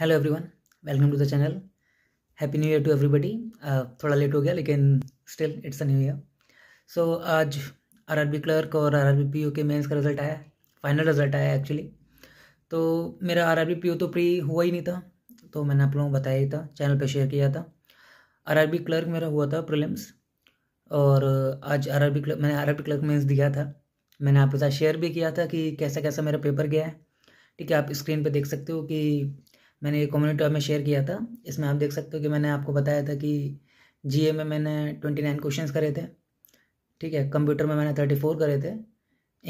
hello everyone welcome to the channel happy new year to everybody थोड़ा late हो गया लेकिन still it's a new year so आज RRB clerk और RRB PO के mains का रिजल्ट आया फाइनल रिजल्ट आया एक्चुअली तो मेरा आरआरबी पीयू तो प्री हुआ ही नहीं था तो मैंने आप लोगों को बताया ही था चैनल पर शेयर किया था आर क्लर्क मेरा हुआ था प्रिलिम्स और आज आर क्लर्क मैंने आर क्लर्क मेन्स दिया था मैंने आपके साथ शेयर भी किया था कि कैसा कैसा मेरा पेपर गया है ठीक है आप स्क्रीन पर देख सकते हो कि मैंने ये कम्युनिटी में शेयर किया था इसमें आप देख सकते हो कि मैंने आपको बताया था कि जी में मैंने ट्वेंटी नाइन क्वेश्चन करे थे ठीक है कंप्यूटर में मैंने थर्टी फोर करे थे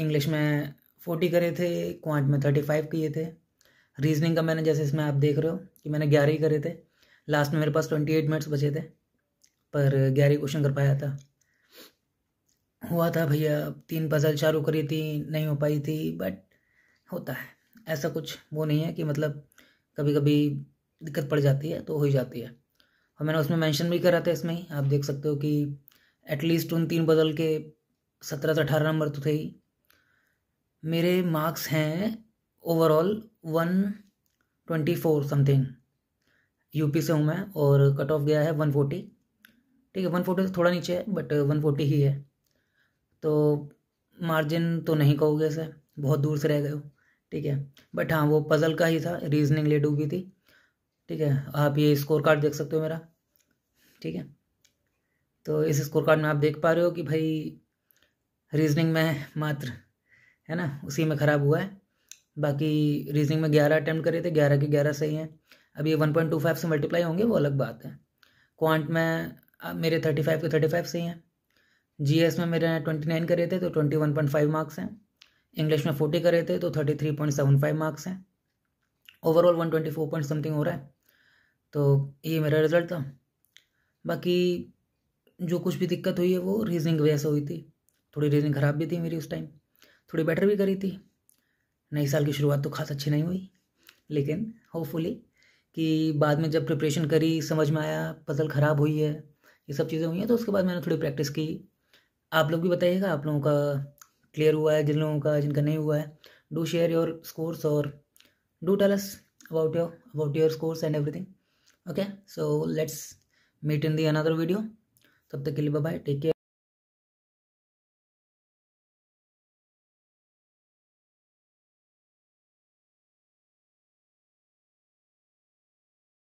इंग्लिश में फोर्टी करे थे क्वांट में थर्टी फाइव किए थे रीजनिंग का मैंने जैसे इसमें आप देख रहे हो कि मैंने ग्यारह ही करे थे लास्ट में मेरे पास ट्वेंटी एट मिनट्स बचे थे पर ग्यारह ही क्वेश्चन कर पाया था हुआ था भैया तीन पजल चालू करी थी नहीं हो पाई थी बट होता है ऐसा कुछ वो नहीं है कि मतलब कभी कभी दिक्कत पड़ जाती है तो हो ही जाती है और मैंने उसमें मेंशन भी करा था इसमें ही आप देख सकते हो कि एटलीस्ट उन तीन बदल के सत्रह से अठारह नंबर तो थे ही मेरे मार्क्स हैं overall one twenty four something UP से हूँ मैं और कट ऑफ गया है वन फोर्टी ठीक है वन फोर्टी थोड़ा नीचे है बट वन फोर्टी ही है तो मार्जिन तो नहीं कहोगे इसे बहुत दूर से रह गए हो ठीक है बट हाँ वो पज़ल का ही था रीजनिंग लेट हुई थी ठीक है आप ये स्कोर कार्ड देख सकते हो मेरा ठीक है तो इस स्कोर कार्ड में आप देख पा रहे हो कि भाई रीजनिंग में मात्र है ना उसी में ख़राब हुआ है बाकी रीजनिंग में ग्यारह अटैम्प्ट करे थे ग्यारह के ग्यारह सही हैं अब ये वन पॉइंट टू फाइव से मल्टीप्लाई होंगे वो अलग बात है क्वांट में मेरे थर्टी फाइव के थर्टी फाइव सही हैं जी एस में मेरे ट्वेंटी नाइन करे थे तो twenty one point five marks हैं इंग्लिश में फोर्टी करे थे तो thirty three point seven five marks हैं overall one twenty four point something हो रहा है तो ये मेरा रिजल्ट था बाकी जो कुछ भी दिक्कत हुई है वो रीजनिंग वजह से हुई थी थोड़ी रीजनिंग ख़राब भी थी मेरी उस टाइम थोड़ी बेटर भी करी थी नई साल की शुरुआत तो खास अच्छी नहीं हुई लेकिन होपफुली कि बाद में जब प्रिपरेशन करी समझ में आया पजल ख़राब हुई है ये सब चीज़ें हुई हैं तो उसके बाद मैंने थोड़ी प्रैक्टिस की आप लोग भी बताइएगा आप लोगों का क्लियर हुआ है जिन लोगों का जिनका नहीं हुआ है डू शेयर योर स्कोर्स और do tell us about your about your scores and everything okay so let's meet in the another video तब तक के लिए बाय टेक केयर